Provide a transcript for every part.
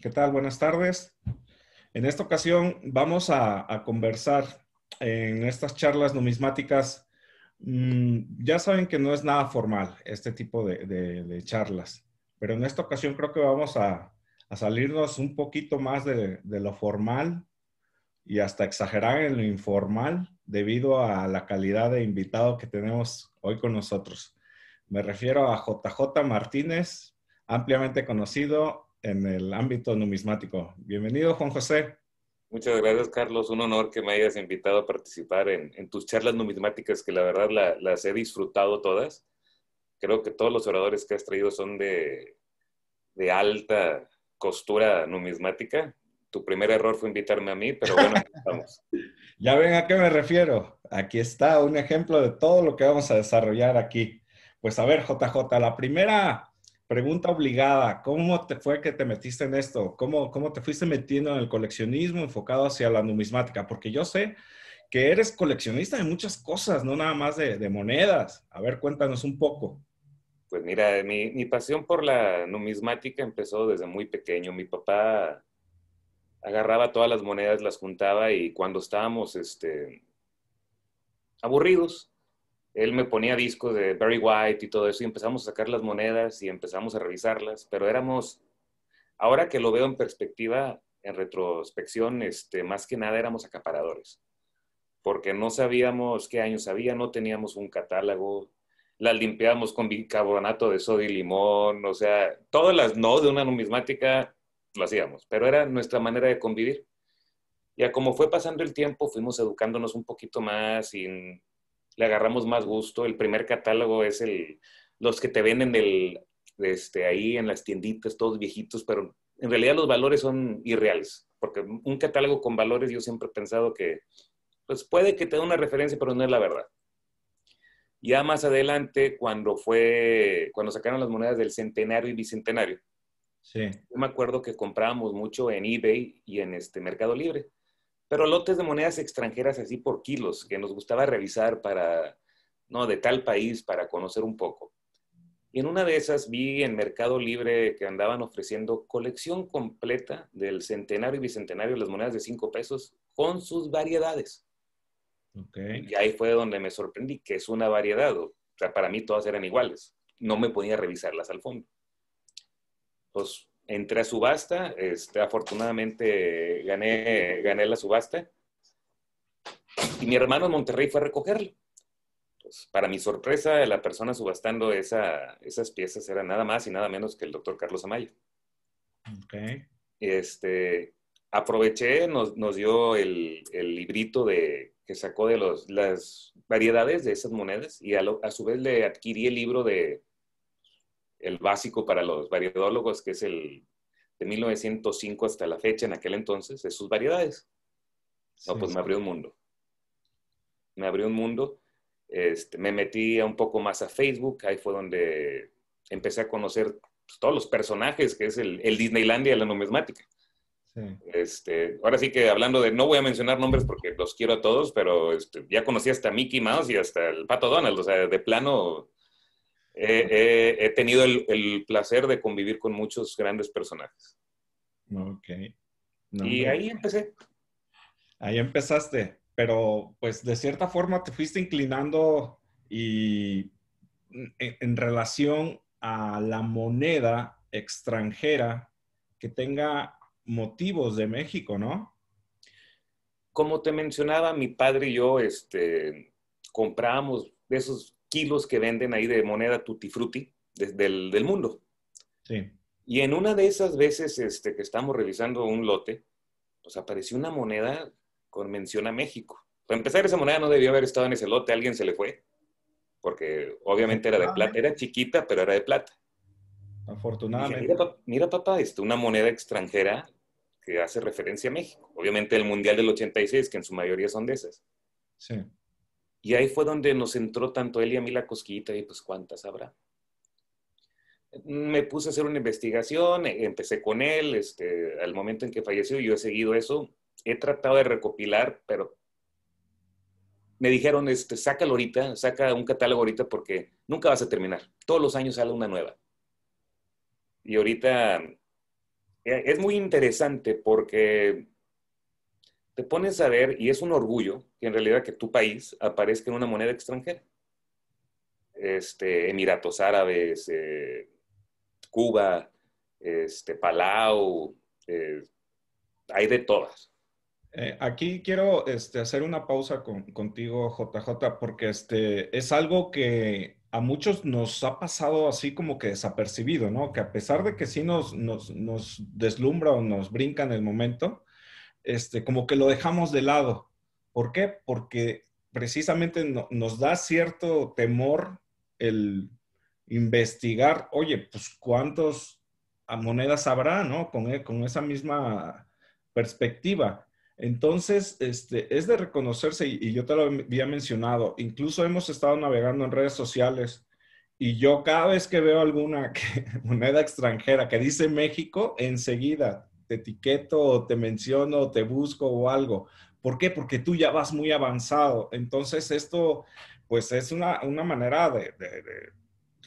¿Qué tal? Buenas tardes. En esta ocasión vamos a, conversar en estas charlas numismáticas. Mm, ya saben que no es nada formal este tipo de, charlas, pero en esta ocasión creo que vamos a, salirnos un poquito más de, de, lo formal y hasta exagerar en lo informal debido a la calidad de invitado que tenemos hoy con nosotros. Me refiero a JJ Martínez, ampliamente conocido en el ámbito numismático. Bienvenido, Juan José. Muchas gracias, Carlos. Un honor que me hayas invitado a participar en, tus charlas numismáticas, que la verdad las he disfrutado todas. Creo que todos los oradores que has traído son de, alta costura numismática. Tu primer error fue invitarme a mí, pero bueno, estamos. ya ven a qué me refiero. Aquí está un ejemplo de todo lo que vamos a desarrollar aquí. Pues a ver, JJ, la primera pregunta obligada, ¿cómo te fue que te metiste en esto? ¿Cómo, ¿Cómo te fuiste metiendo en el coleccionismo enfocado hacia la numismática? Porque yo sé que eres coleccionista de muchas cosas, no nada más de, monedas. A ver, cuéntanos un poco. Pues mira, mi, mi, pasión por la numismática empezó desde muy pequeño. Mi papá agarraba todas las monedas, las juntaba y cuando estábamos este, aburridos, él me ponía discos de Barry White y todo eso y empezamos a sacar las monedas y empezamos a revisarlas, pero éramos, ahora que lo veo en perspectiva, en retrospección, este, más que nada éramos acaparadores, porque no sabíamos qué años había, no teníamos un catálogo, las limpiábamos con bicarbonato de sodio y limón, o sea, todas las no de una numismática lo hacíamos, pero era nuestra manera de convivir. Ya como fue pasando el tiempo, fuimos educándonos un poquito más y le agarramos más gusto. El primer catálogo es el, los que te venden del, este, ahí en las tienditas, todos viejitos, pero en realidad los valores son irreales, porque un catálogo con valores yo siempre he pensado que, pues puede que te dé una referencia, pero no es la verdad. Ya más adelante, cuando fue, cuando sacaron las monedas del centenario y bicentenario, sí. yo me acuerdo que comprábamos mucho en eBay y en este Mercado Libre pero lotes de monedas extranjeras así por kilos, que nos gustaba revisar para, no, de tal país, para conocer un poco. Y en una de esas vi en Mercado Libre que andaban ofreciendo colección completa del centenario y bicentenario de las monedas de cinco pesos con sus variedades. Y ahí fue donde me sorprendí, que es una variedad. O sea, para mí todas eran iguales. No me podía revisarlas al fondo. Pues entré a subasta, este, afortunadamente gané, gané la subasta y mi hermano en Monterrey fue a recogerlo. Pues, para mi sorpresa, la persona subastando esas piezas era nada más y nada menos que el doctor Carlos Amaya. Okay. Este, aproveché, nos, dio el, el, librito de, que sacó de las variedades de esas monedas y a su vez le adquirí el libro de el básico para los variedólogos, que es el de 1905 hasta la fecha, en aquel entonces, es sus variedades. No, pues me abrió un mundo. Me abrió un mundo. Este, me metí un poco más a Facebook, ahí fue donde empecé a conocer pues, todos los personajes, que es el, Disneylandia de la numismática. Este, ahora sí que hablando de, no voy a mencionar nombres porque los quiero a todos, pero este, ya conocí hasta Mickey Mouse y hasta el Pato Donald, o sea, de plano he tenido el, placer de convivir con muchos grandes personajes. Ok. y ahí empecé. Ahí empezaste, pero pues de cierta forma te fuiste inclinando y e, en, relación a la moneda extranjera que tenga motivos de México, ¿no? Como te mencionaba, mi padre y yo este, comprábamos esos kilos que venden ahí de moneda tutti frutti desde el, del mundo. Sí. Y en una de esas veces este, que estamos revisando un lote, pues apareció una moneda con mención a México. Para empezar, esa moneda no debió haber estado en ese lote, alguien se le fue, porque obviamente era de plata, era chiquita, pero era de plata. Afortunadamente. mira, papá, este, una moneda extranjera que hace referencia a México. Obviamente el Mundial del 86, que en su mayoría son de esas. Sí. Y ahí fue donde nos entró tanto él y a mí la cosquillita y pues cuántas habrá. Me puse a hacer una investigación, e, empecé con él, este, al momento en que falleció yo he seguido eso, he tratado de recopilar, pero me dijeron, este, sácalo ahorita, saca un catálogo ahorita porque nunca vas a terminar. Todos los años sale una nueva. Y ahorita e, es muy interesante porque te pones a ver, y es un orgullo, que en realidad que tu país aparezca en una moneda extranjera. Este, Emiratos Árabes, eh, Cuba, este, Palau, eh, hay de todas. Eh, aquí quiero este, hacer una pausa contigo, JJ, porque este, es algo que a muchos nos ha pasado así como que desapercibido, ¿no? Que a pesar de que sí nos deslumbra o nos brinca en el momento, este, como que lo dejamos de lado. ¿Por qué? Porque precisamente nos da cierto temor el investigar, oye, pues cuántas ah, monedas habrá, ¿no? Con, e, con, esa misma perspectiva. Entonces, este, es de reconocerse, y, yo te lo había mencionado, incluso hemos estado navegando en redes sociales y yo cada vez que veo alguna moneda extranjera que dice México, enseguida te etiqueto, te menciono, o te busco o algo. ¿Por qué? Porque tú ya vas muy avanzado. Entonces esto, pues es una, manera de,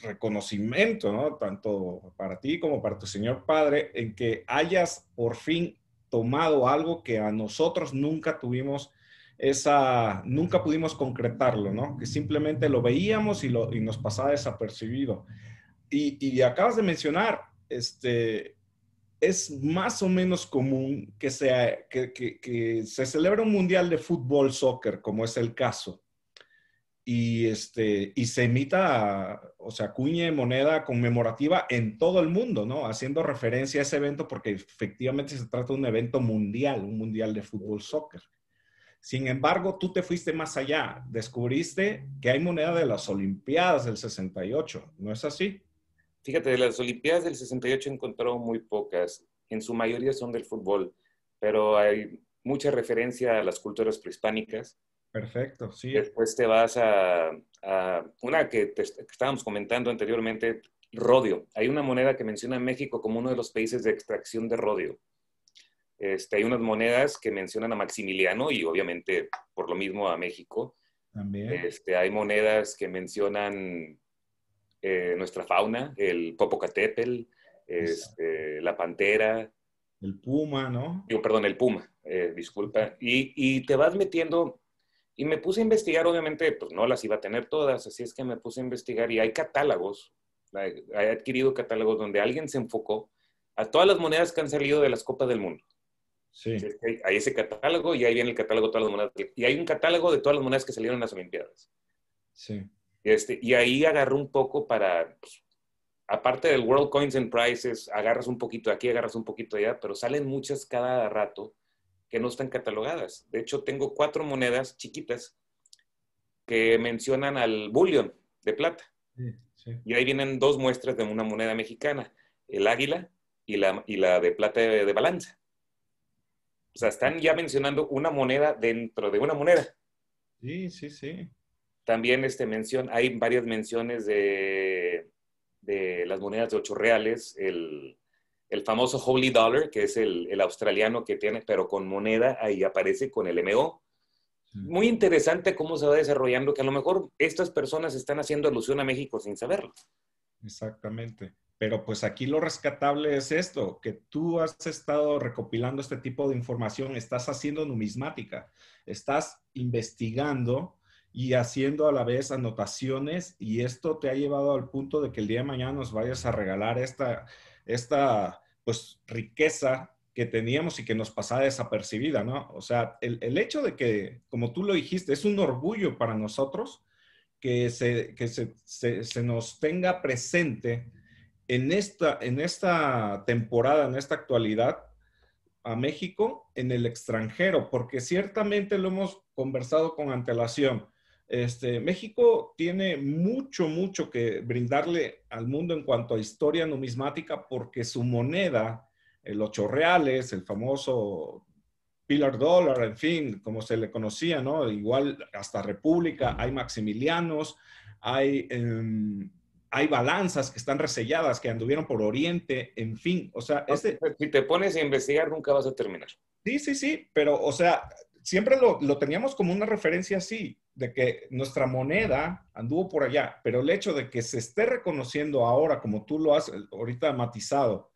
reconocimiento, ¿no? Tanto para ti como para tu Señor Padre, en que hayas por fin tomado algo que a nosotros nunca tuvimos esa, nunca pudimos concretarlo, ¿no? Que simplemente lo veíamos y, lo, y nos pasaba desapercibido. Y, y acabas de mencionar, este, es más o menos común que, se celebre un mundial de fútbol, soccer, como es el caso, y, este, y se emita, o sea, cuñe moneda conmemorativa en todo el mundo, ¿no? Haciendo referencia a ese evento porque efectivamente se trata de un evento mundial, un mundial de fútbol, soccer. Sin embargo, tú te fuiste más allá, descubriste que hay moneda de las Olimpiadas del 68, ¿no es así? Fíjate, de las Olimpiadas del 68 encontró muy pocas. En su mayoría son del fútbol, pero hay mucha referencia a las culturas prehispánicas. Perfecto, sí. Después te vas a, una que, estábamos comentando anteriormente, rodio. Hay una moneda que menciona a México como uno de los países de extracción de rodio. Este, hay unas monedas que mencionan a Maximiliano y obviamente por lo mismo a México. También. Este, hay monedas que mencionan eh, nuestra fauna, el popocatépetl, este, la pantera. El puma, ¿no? Digo, perdón, el puma, eh, disculpa. Y, te vas metiendo, y me puse a investigar, obviamente, pues no las iba a tener todas, así es que me puse a investigar y hay catálogos, he adquirido catálogos donde alguien se enfocó a todas las monedas que han salido de las Copas del Mundo. Sí. hay ese catálogo y ahí viene el catálogo de todas las monedas. Y hay un catálogo de todas las monedas que salieron en las Olimpiadas. Sí. Este, y ahí agarró un poco para, pues, aparte del World Coins and Prices, agarras un poquito aquí, agarras un poquito allá, pero salen muchas cada rato que no están catalogadas. De hecho, tengo cuatro monedas chiquitas que mencionan al bullion de plata. Y ahí vienen dos muestras de una moneda mexicana, el águila y la, y la de plata de balanza. O sea, están ya mencionando una moneda dentro de una moneda. Sí, sí, sí. También este, mención, hay varias menciones de, las monedas de ocho reales, el, famoso Holy Dollar, que es el, el, australiano que tiene, pero con moneda, ahí aparece con el MO. Muy interesante cómo se va desarrollando, que a lo mejor estas personas están haciendo alusión a México sin saberlo. Exactamente. Pero pues aquí lo rescatable es esto, que tú has estado recopilando este tipo de información, estás haciendo numismática, estás investigando y haciendo a la vez anotaciones y esto te ha llevado al punto de que el día de mañana nos vayas a regalar esta, esta pues, riqueza que teníamos y que nos pasaba desapercibida, ¿no? O sea, el, hecho de que, como tú lo dijiste, es un orgullo para nosotros que se, nos tenga presente en esta, en esta temporada, en esta actualidad, a México en el extranjero, porque ciertamente lo hemos conversado con antelación. Este, México tiene mucho, mucho que brindarle al mundo en cuanto a historia numismática porque su moneda, el ocho reales, el famoso Pillar Dollar, en fin, como se le conocía, ¿no? Igual hasta República, hay Maximilianos, hay, em, hay balanzas que están reselladas, que anduvieron por Oriente, en fin, o sea... Este... Si te pones a investigar, nunca vas a terminar. Sí, sí, sí, pero, o sea, siempre lo, teníamos como una referencia así, de que nuestra moneda anduvo por allá, pero el hecho de que se esté reconociendo ahora, como tú lo has ahorita matizado,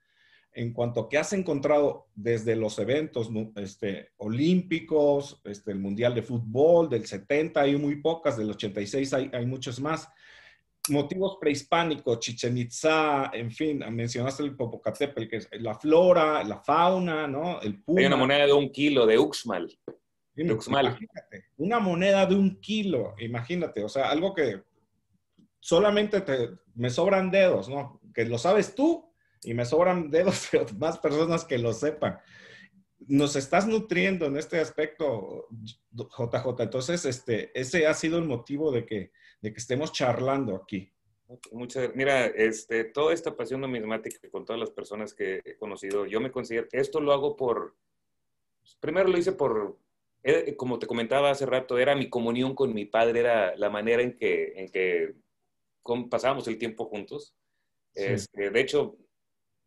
en cuanto que has encontrado desde los eventos este, olímpicos, este, el Mundial de Fútbol del 70, hay muy pocas, del 86 hay, muchos más, motivos prehispánicos, Chichen Itzá, en fin, mencionaste el Popocatépetl, que es la flora, la fauna, ¿no? El Hay una moneda de un kilo de Uxmal una moneda de un kilo, imagínate, o sea, algo que solamente te, me sobran dedos, ¿no? Que lo sabes tú y me sobran dedos más personas que lo sepan. Nos estás nutriendo en este aspecto, JJ. Entonces, este, ese ha sido el motivo de que, que estemos charlando aquí. Muchas, mira, este, toda esta pasión numismática con todas las personas que he conocido, yo me considero, esto lo hago por, primero lo hice por, eh, como te comentaba hace rato, era mi comunión con mi padre, era la manera en que, en que pasábamos el tiempo juntos. Este, de hecho,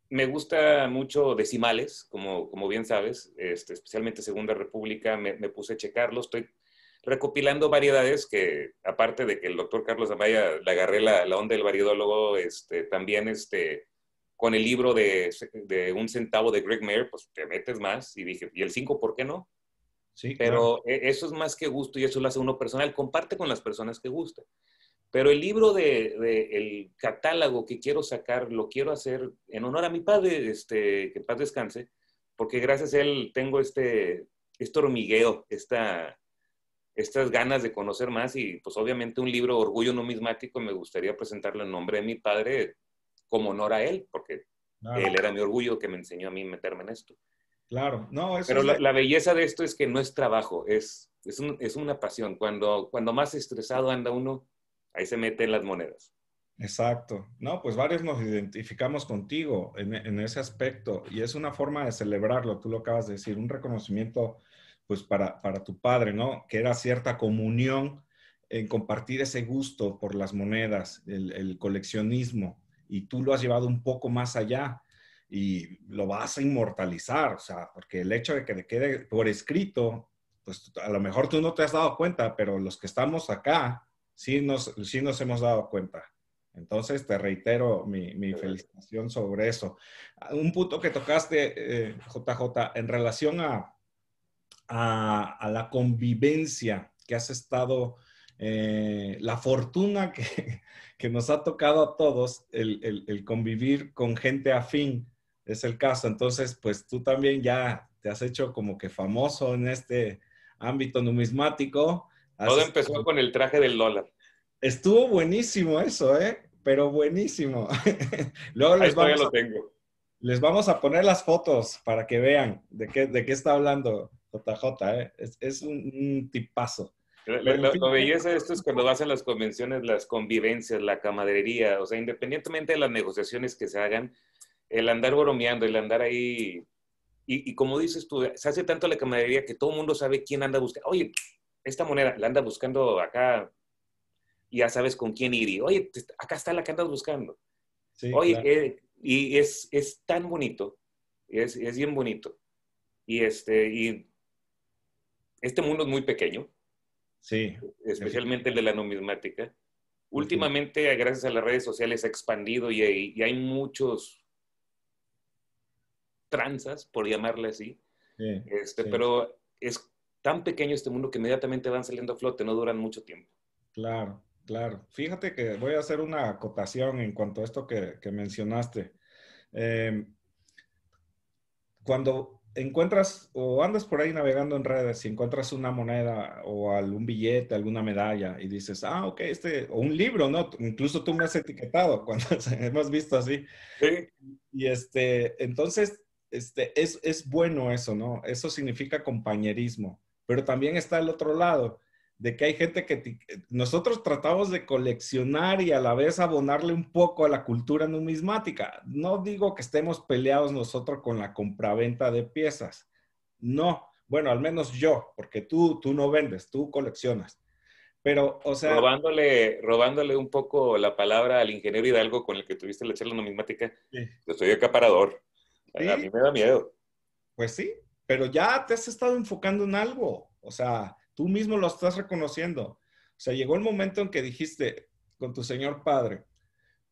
me gusta mucho decimales, como, como bien sabes, este, especialmente Segunda República, me, puse a checarlo, estoy recopilando variedades que, aparte de que el doctor Carlos Amaya le agarré la, onda del variedólogo, este, también este, con el libro de, de, Un Centavo de Greg Mayer, pues te metes más y dije, ¿y el 5 por qué no? Sí, Pero e, eso es más que gusto y eso lo hace uno personal. Comparte con las personas que gusta. Pero el libro del catálogo que quiero sacar lo quiero hacer en honor a mi padre, este, que paz descanse, porque gracias a él tengo este, este hormigueo, estas ganas de conocer más y pues obviamente un libro Orgullo Numismático me gustaría presentarlo en nombre de mi padre como honor a él, porque él era mi orgullo que me enseñó a mí meterme en esto. Claro, no, eso Pero la, belleza de esto es que no es trabajo, es, es, una pasión. Cuando, cuando más estresado anda uno, ahí se meten las monedas. Exacto. No, pues varios nos identificamos contigo en, ese aspecto y es una forma de celebrarlo, tú lo acabas de decir, un reconocimiento pues para, tu padre, ¿no? Que era cierta comunión en compartir ese gusto por las monedas, el coleccionismo, y tú lo has llevado un poco más allá y lo vas a inmortalizar, o sea, porque el hecho de que te quede por escrito, pues a lo mejor tú no te has dado cuenta, pero los que estamos acá sí nos, nos hemos dado cuenta. Entonces, te reitero mi, mi felicitación sobre eso. Ah, un punto que tocaste, JJ, eh, en relación a, la convivencia que has estado, eh, la fortuna que, nos ha tocado a todos, el convivir con gente afín es el caso. Entonces, pues tú también ya te has hecho como que famoso en este ámbito numismático. Todo empezó con el traje del dólar. Estuvo buenísimo eso, ¿eh? Pero buenísimo. Luego les vamos, les vamos a poner las fotos para que vean de qué, de qué está hablando JJ, ¿eh? Es, un, tipazo. Lo, belleza de esto es cuando vas a las convenciones, las convivencias, la camaradería, o sea, independientemente de las negociaciones que se hagan, el andar bromeando, el andar ahí. Y, como dices tú, se hace tanto la camaradería que todo el mundo sabe quién anda buscando. Oye, esta moneda la anda buscando acá. y Ya sabes con quién ir. oye, acá está la que andas buscando. Sí, oye, eh, y es, tan bonito. Es, bien bonito. Y este, y este mundo es muy pequeño. Sí. Especialmente el de la numismática. Últimamente, gracias a las redes sociales, ha expandido y y hay muchos tranzas, por llamarle así. este, Pero es tan pequeño este mundo que inmediatamente van saliendo a flote, no duran mucho tiempo. Claro, claro. Fíjate que voy a hacer una acotación en cuanto a esto que, mencionaste. Em, cuando encuentras o andas por ahí navegando en redes y encuentras una moneda o algún billete, alguna medalla y dices, ah, ok, este, o un libro, ¿no? Incluso tú me has etiquetado cuando hemos visto así. Sí. Y este, entonces este, es, bueno eso, ¿no? Eso significa compañerismo. Pero también está el otro lado, de que hay gente que nosotros tratamos de coleccionar y a la vez abonarle un poco a la cultura numismática. No digo que estemos peleados nosotros con la compraventa de piezas. No, bueno, al menos yo, porque tú, tú no vendes, tú coleccionas. Pero, o sea... Robándole, robándole un poco la palabra al ingeniero Hidalgo con el que tuviste la charla numismática, yo pues, soy acaparador. Eh, me da miedo. Pues sí, pero ya te has estado enfocando en algo. O sea, tú mismo lo estás reconociendo. O sea, llegó el momento en que dijiste con tu señor padre,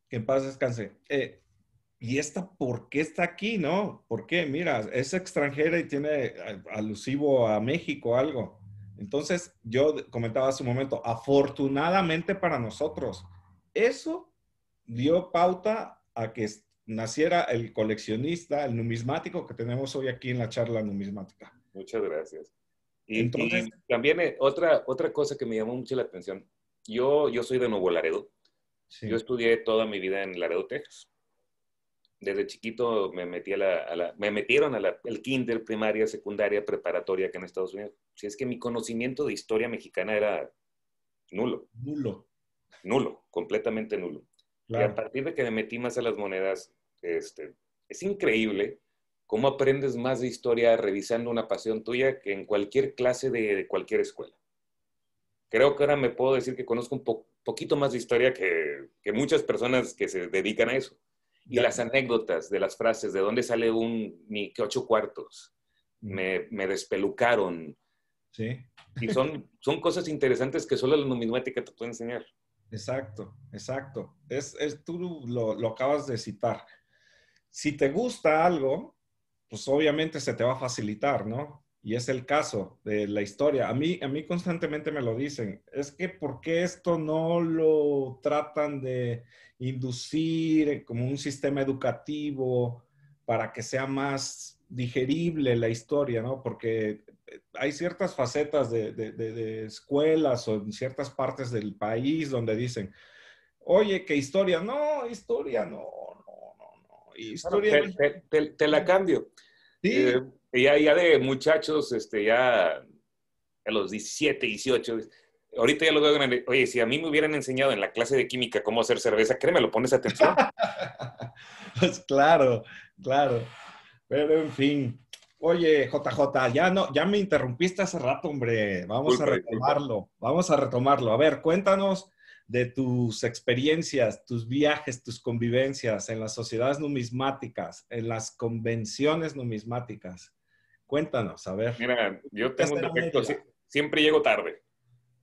que en paz descanse, eh, ¿y esta por qué está aquí, no? ¿Por qué? Mira, es extranjera y tiene eh, alusivo a México algo. Entonces, yo comentaba hace un momento, afortunadamente para nosotros, eso dio pauta a que naciera el coleccionista, el numismático que tenemos hoy aquí en la charla numismática. Muchas gracias. Y, Entonces, también eh, otra, otra cosa que me llamó mucho la atención. Yo, yo soy de Nuevo Laredo. Yo estudié toda mi vida en Laredo, Texas. Desde chiquito me, metí a la, me metieron al el kinder, primaria, secundaria, preparatoria que en Estados Unidos. Si es que mi conocimiento de historia mexicana era nulo. Nulo. Nulo, completamente nulo. Y a partir de que me metí más a las monedas, este, es increíble cómo aprendes más de historia revisando una pasión tuya que en cualquier clase de, cualquier escuela. Creo que ahora me puedo decir que conozco un poquito más de historia que, muchas personas que se dedican a eso. Y las anécdotas de las frases, de dónde sale un mi que ocho cuartos, mm. me, despelucaron. Sí. Y son, son cosas interesantes que solo la numismática te puede enseñar. Exacto, exacto. Es, tú lo, lo acabas de citar si te gusta algo, pues obviamente se te va a facilitar, ¿no? Y es el caso de la historia. A mí, a mí constantemente me lo dicen. Es que ¿por qué esto no lo tratan de inducir como un sistema educativo para que sea más digerible la historia, ¿no? Porque eh, hay ciertas facetas de, escuelas o en ciertas partes del país donde dicen, oye, ¿qué historia, no, historia, no, historia. te, la cambio. Sí. Eh, ya, de muchachos, este, ya a los 17, 18, ahorita ya lo veo en oye, si a mí me hubieran enseñado en la clase de química cómo hacer cerveza, créeme, lo pones atención. pues claro, claro. Pero en fin. Oye, JJ, ya no, ya me interrumpiste hace rato, hombre. Vamos a retomarlo. Vamos a retomarlo. A ver, cuéntanos de tus experiencias, tus viajes, tus convivencias en las sociedades numismáticas, en las convenciones numismáticas. Cuéntanos, a ver. Mira, yo tengo un defecto, siempre llego tarde.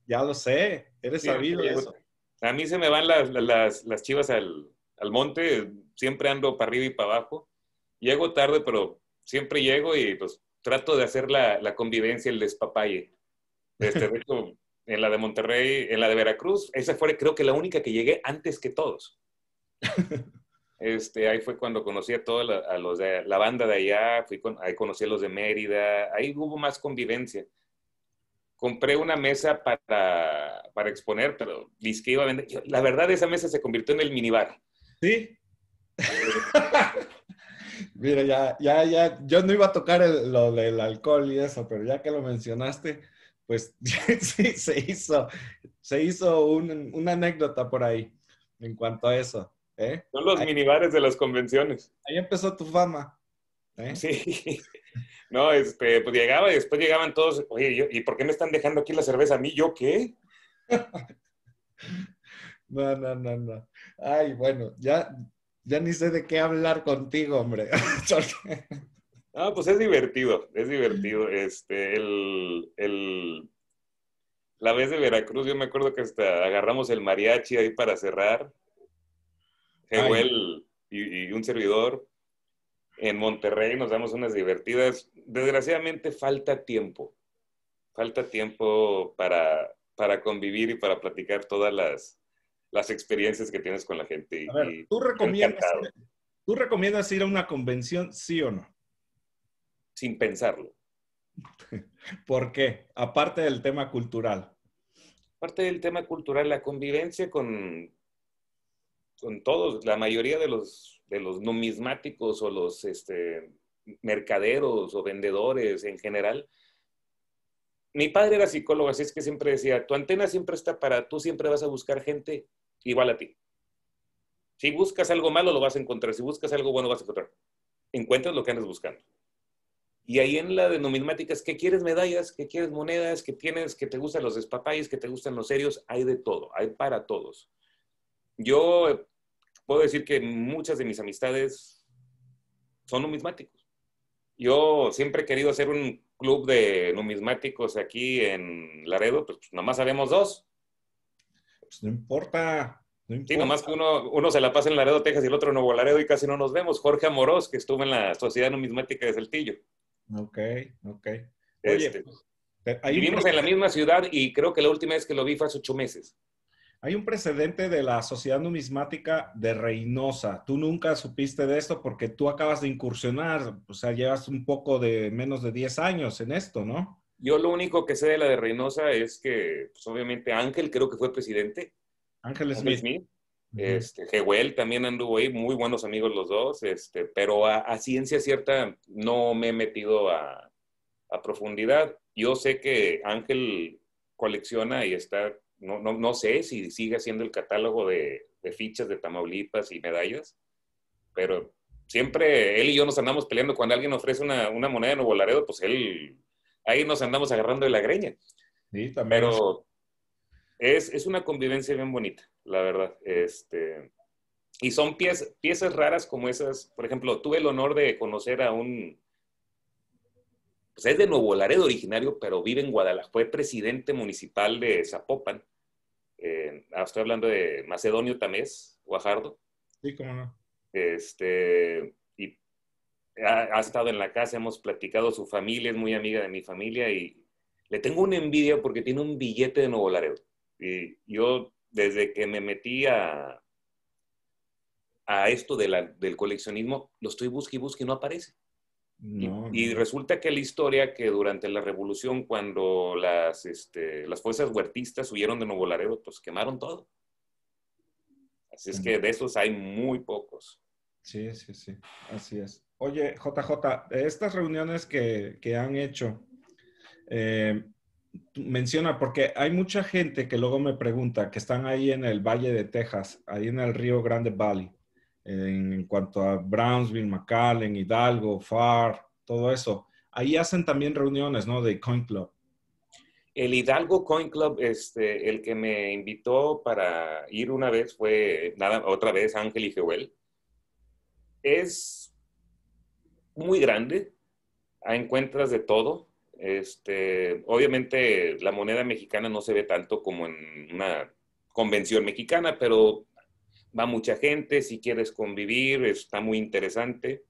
Ya lo sé, eres sabido eso. A mí se me van las, chivas al, monte, siempre ando para arriba y para abajo. Llego tarde, pero siempre llego y pues trato de hacer la, la convivencia, el despapalle. Este, en la de Monterrey, en la de Veracruz, esa fue creo que la única que llegué antes que todos. Este, ahí fue cuando conocí a todos a los de la banda de allá, ahí conocí a los de Mérida, ahí hubo más convivencia. Compré una mesa para, para exponer, pero que iba a vender. la verdad, esa mesa se convirtió en el minibar. Sí. Mira, ya, ya, ya, yo no iba a tocar el, lo del alcohol y eso, pero ya que lo mencionaste, pues sí, se hizo, se hizo una anécdota por ahí en cuanto a eso. ¿eh? Son los minibares de las convenciones. Ahí empezó tu fama. ¿eh? Sí. No, este, pues llegaba y después llegaban todos, oye, ¿y por qué me están dejando aquí la cerveza a mí? ¿Yo qué? No, no, no, no. Ay, bueno, ya, ya ni sé de qué hablar contigo, hombre. Ah, pues es divertido, es divertido. Este, el, la vez de Veracruz, yo me acuerdo que hasta agarramos el mariachi ahí para cerrar. Jewel y, un servidor. En Monterrey nos damos unas divertidas. Desgraciadamente falta tiempo. Falta tiempo para, para convivir y para platicar todas las, experiencias que tienes con la gente. ¿tú ¿tú recomiendas ir a una convención, sí o no? sin pensarlo. ¿Por qué? Aparte del tema cultural. Aparte del tema cultural, la convivencia con, con todos, la mayoría de los, de los numismáticos o los este, mercaderos o vendedores en general. Mi padre era psicólogo, así es que siempre decía, tu antena siempre está para, tú siempre vas a buscar gente igual a ti. Si buscas algo malo, lo vas a encontrar. Si buscas algo bueno, lo vas a encontrar. Encuentras lo que andas buscando. Y ahí en la de numismáticas, que quieres medallas? que quieres monedas? que tienes? que te gustan los despapayes, que te gustan los serios? Hay de todo, hay para todos. Yo eh, puedo decir que muchas de mis amistades son numismáticos. Yo siempre he querido hacer un club de numismáticos aquí en Laredo, pero pues, pues nomás haremos dos. Pues no importa. No importa. que uno, se la pasa en Laredo, Texas y el otro en Nuevo Laredo y casi no nos vemos. Jorge Amorós, que estuvo en la Sociedad Numismática de Saltillo. Ok, ok. Este, vivimos en la misma ciudad y creo que la última vez que lo vi fue hace ocho meses. Hay un precedente de la Sociedad Numismática de Reynosa. Tú nunca supiste de esto porque tú acabas de incursionar, o sea, llevas un poco de menos de 10 años en esto, ¿no? Yo lo único que sé de la de Reynosa es que, pues obviamente, Ángel creo que fue presidente. Ángel Smith. Ángel Smith. Este, Jewel también anduvo ahí, muy buenos amigos los dos, este, pero a, ciencia cierta no me he metido a, profundidad. Yo sé que Ángel colecciona y está, no, no, no sé si sigue haciendo el catálogo de, fichas de Tamaulipas y medallas, pero siempre él y yo nos andamos peleando. Cuando alguien ofrece una, moneda en Nuevo Laredo, pues él, ahí nos andamos agarrando de la greña. Sí, también. Pero es, una convivencia bien bonita, la verdad. Este, y son piezas, piezas raras como esas. Por ejemplo, tuve el honor de conocer a un... Pues es de Nuevo Laredo originario, pero vive en Guadalajara. Fue presidente municipal de Zapopan. Ah, estoy hablando de Macedonio Tamés, Guajardo. Sí, cómo no. Este, y ha, ha, estado en la casa, hemos platicado, su familia es muy amiga de mi familia y le tengo una envidia porque tiene un billete de Nuevo Laredo. Eh, yo desde que me metí a, esto del coleccionismo, lo estoy buscando y no aparece. y, resulta que la historia que durante la revolución, cuando las, este, las fuerzas huertistas huyeron de Nuevo Laredo, pues quemaron todo. Así es que de esos hay muy pocos. Sí, sí, sí, así es. Oye, JJ, estas reuniones que, han hecho, eh, menciona, porque hay mucha gente que luego me pregunta, que están ahí en el Valle de Texas, ahí en el Río Grande Valley, en, cuanto a Brownsville, McAllen, Hidalgo, FAR, todo eso. Ahí hacen también reuniones, ¿no? De Coin Club. El Hidalgo Coin Club, este, el que me invitó para ir una vez fue, nada, otra vez, Ángel y Jewel. Es muy grande, encuentras de todo este, obviamente la moneda mexicana no se ve tanto como en una convención mexicana, pero va mucha gente, si quieres convivir, está muy interesante.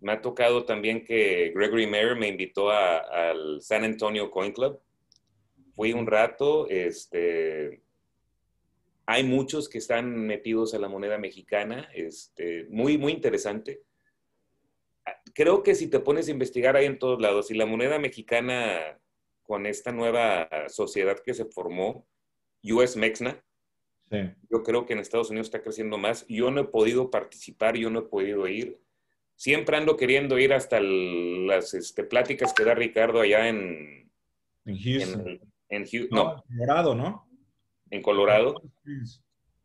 Me ha tocado también que Gregory Mayer me invitó al San Antonio Coin Club. Fui un rato, este, hay muchos que están metidos a la moneda mexicana, este, muy, muy interesante creo que si te pones a investigar ahí en todos lados y la moneda mexicana con esta nueva sociedad que se formó, US Mexna, yo creo que en Estados Unidos está creciendo más. Yo no he podido participar, yo no he podido ir. Siempre ando queriendo ir hasta las este, pláticas que da Ricardo allá en... En Houston. En, Colorado, ¿no? En Colorado. Ah,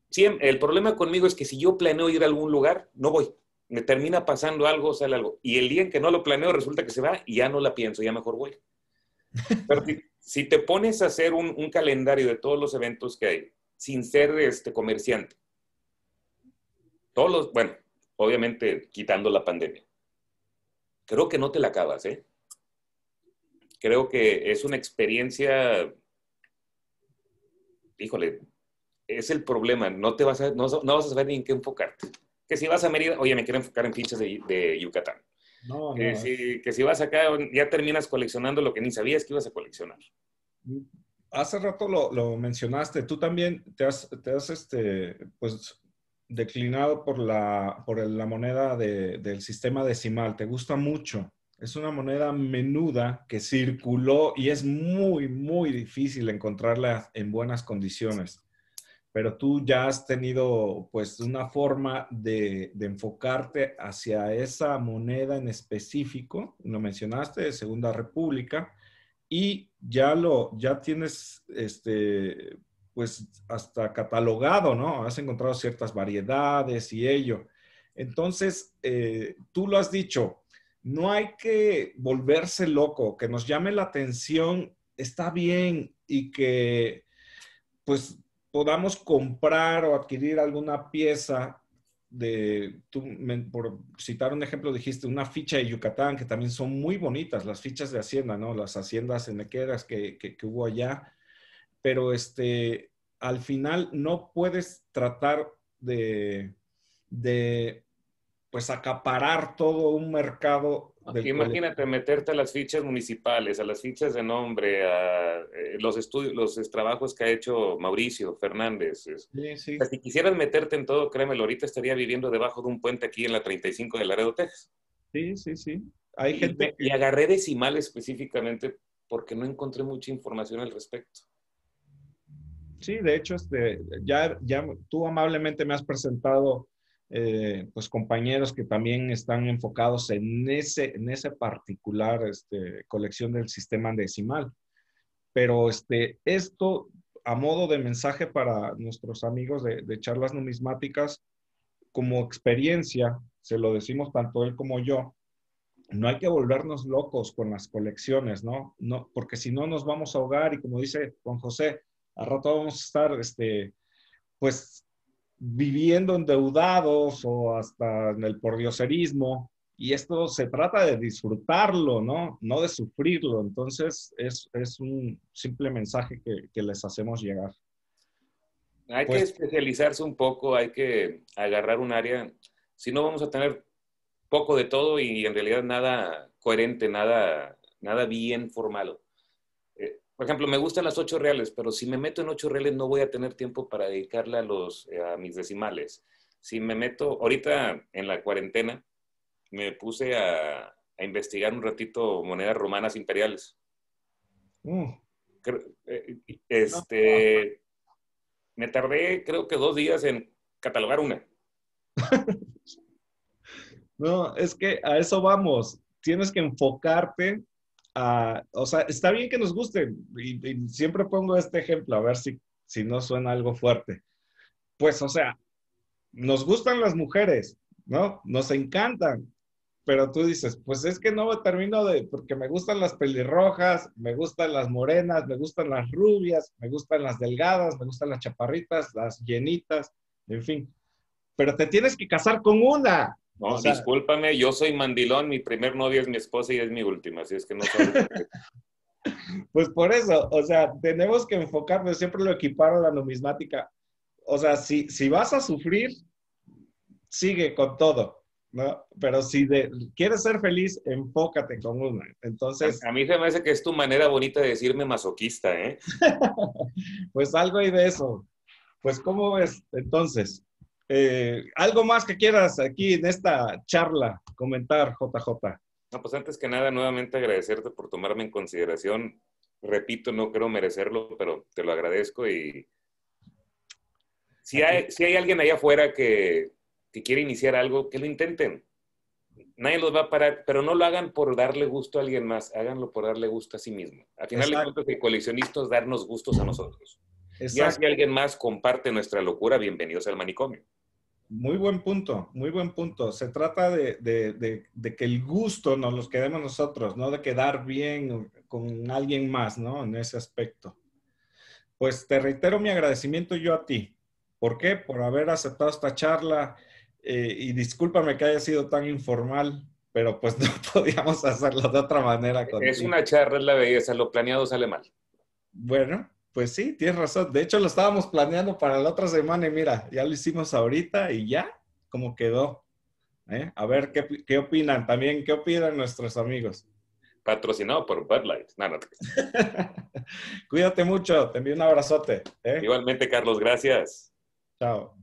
sí, el problema conmigo es que si yo planeo ir a algún lugar, no voy me termina pasando algo, sale algo. Y el día en que no lo planeo, resulta que se va y ya no la pienso, ya mejor voy. Pero si, te pones a hacer un, calendario de todos los eventos que hay, sin ser este comerciante, todos los, bueno, obviamente quitando la pandemia, creo que no te la acabas, ¿eh? Creo que es una experiencia, híjole, es el problema, no te vas a, no vas a saber ni en qué enfocarte que si vas a Mérida, oye, me quiero enfocar en pinches de, Yucatán. No, Que, si, vas acá, ya terminas coleccionando lo que ni sabías que ibas a coleccionar. Hace rato lo, mencionaste, tú también te has, te has este, pues, declinado por la, por la moneda del sistema decimal, te gusta mucho. Es una moneda menuda que circuló y es muy, muy difícil encontrarla en buenas condiciones pero tú ya has tenido pues una forma de, enfocarte hacia esa moneda en específico, lo mencionaste, de Segunda República, y ya lo, ya tienes este, pues hasta catalogado, ¿no? Has encontrado ciertas variedades y ello. Entonces, eh, tú lo has dicho, no hay que volverse loco, que nos llame la atención, está bien, y que pues podamos comprar o adquirir alguna pieza de, tú, por citar un ejemplo, dijiste una ficha de Yucatán, que también son muy bonitas, las fichas de Hacienda, ¿no? Las haciendas en que, que, hubo allá. Pero este, al final no puedes tratar de, de, pues, acaparar todo un mercado imagínate meterte a las fichas municipales, a las fichas de nombre, a eh, los estudios, los trabajos que ha hecho Mauricio Fernández. si quisieras meterte en todo, créeme ahorita estaría viviendo debajo de un puente aquí en la 35 de Laredo, Texas. Sí, sí, sí. Hay y, gente y agarré decimal específicamente porque no encontré mucha información al respecto. Sí, de hecho, este, ya, ya tú amablemente me has presentado eh, pues compañeros que también están enfocados en ese, en ese particular este, colección del sistema decimal. Pero este, esto, a modo de mensaje para nuestros amigos de, charlas numismáticas, como experiencia, se lo decimos tanto él como yo, no hay que volvernos locos con las colecciones, ¿no? no porque si no nos vamos a ahogar y como dice Juan José, al rato vamos a estar, este, pues viviendo endeudados o hasta en el pordioserismo. Y esto se trata de disfrutarlo, ¿no? No de sufrirlo. Entonces, es, un simple mensaje que, les hacemos llegar. Hay que pues- especializarse un poco, hay que agarrar un área. Si no, vamos a tener poco de todo y en realidad nada coherente, nada, nada bien formado por ejemplo, me gustan las ocho reales, pero si me meto en ocho reales no voy a tener tiempo para dedicarle a, los, eh, a mis decimales. Si me meto, ahorita en la cuarentena, me puse a, investigar un ratito monedas romanas imperiales. Mm. Eh, este, me tardé creo que dos días en catalogar una. no, es que a eso vamos. Tienes que enfocarte Ah, o sea, está bien que nos guste, y, siempre pongo este ejemplo, a ver si, si no suena algo fuerte. Pues, o sea, nos gustan las mujeres, ¿no? Nos encantan, pero tú dices, pues es que no me termino de, porque me gustan las pelirrojas, me gustan las morenas, me gustan las rubias, me gustan las delgadas, me gustan las chaparritas, las llenitas, en fin. Pero te tienes que casar con una. No, discúlpame, yo soy mandilón, mi primer novio es mi esposa y es mi última, así es que no Pues por eso, o sea, tenemos que enfocarnos, siempre lo equiparon a la numismática. O sea, si, si vas a sufrir, sigue con todo, ¿no? Pero si quieres ser feliz, enfócate con uno, Entonces... A, mí me parece que es tu manera bonita de decirme masoquista, ¿eh? pues algo hay de eso. Pues ¿cómo ves entonces? Eh, ¿Algo más que quieras aquí en esta charla comentar, JJ? No, pues antes que nada, nuevamente agradecerte por tomarme en consideración. Repito, no creo merecerlo, pero te lo agradezco y si hay, si hay alguien allá afuera que, quiere iniciar algo, que lo intenten. Nadie los va a parar, pero no lo hagan por darle gusto a alguien más, háganlo por darle gusto a sí mismo. Al final de cuentas, que coleccionistas, darnos gustos a nosotros. Ya si alguien más comparte nuestra locura, bienvenidos al manicomio. Muy buen punto, muy buen punto. Se trata de, que el gusto nos los quedemos nosotros, no de quedar bien con alguien más, ¿no? En ese aspecto. Pues te reitero mi agradecimiento yo a ti. ¿Por qué? Por haber aceptado esta charla eh, y discúlpame que haya sido tan informal, pero pues no podíamos hacerlo de otra manera. Contigo. Es una charla, es la belleza, lo planeado sale mal. Bueno, pues sí, tienes razón. De hecho, lo estábamos planeando para la otra semana y mira, ya lo hicimos ahorita y ya, como quedó. ¿eh? A ver ¿qué, opinan también, qué opinan nuestros amigos. Patrocinado por Bud Light. No, no. Cuídate mucho, te envío un abrazote. ¿eh? Igualmente, Carlos, gracias. Chao.